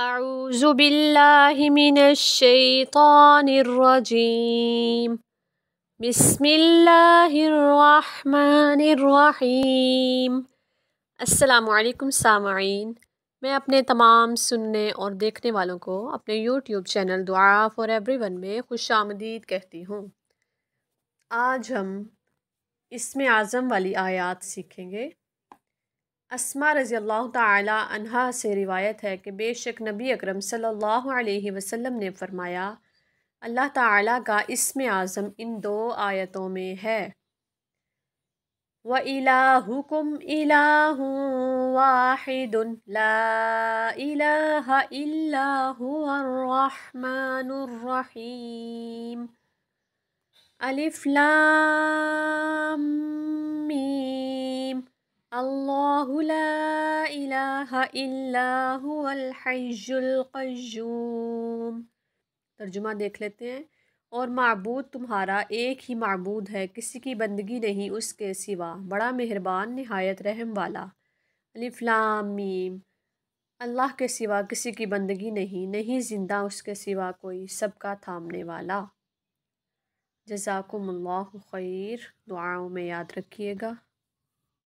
اعوذ باللہ من الشیطان الرجیم بسم اللہ الرحمن الرحیم السلام علیکم سامعین میں اپنے تمام سننے اور دیکھنے والوں کو اپنے یوٹیوب چینل دعا فار ایوری ون میں خوش آمدید کہتی ہوں آج ہم اسم اعظم عظم والی آیات سیکھیں گے اسما رضی اللہ تعالی عنہ سے روایت ہے کہ بے شک نبی اکرم صلی اللہ علیہ وسلم نے فرمایا اللہ تعالی کا اسم اعظم ان دو آیتوں میں ہے وَإِلَاهُكُمْ إِلَاهُمْ وَاحِدٌ لَا إِلَاهَ إِلَّا هُوَ الرَّحْمَانُ الرَّحِيمُ الف لام اللہ لا الہ الا ہوا الحج القیوم ترجمہ دیکھ لیتے ہیں اور معبود تمہارا ایک ہی معبود ہے کسی کی بندگی نہیں اس کے سوا بڑا مہربان نہایت رحم والا علی میم اللہ کے سوا کسی کی بندگی نہیں نہیں زندہ اس کے سوا کوئی سب کا تھامنے والا جزاکم اللہ خیر دعاؤں میں یاد رکھیے گا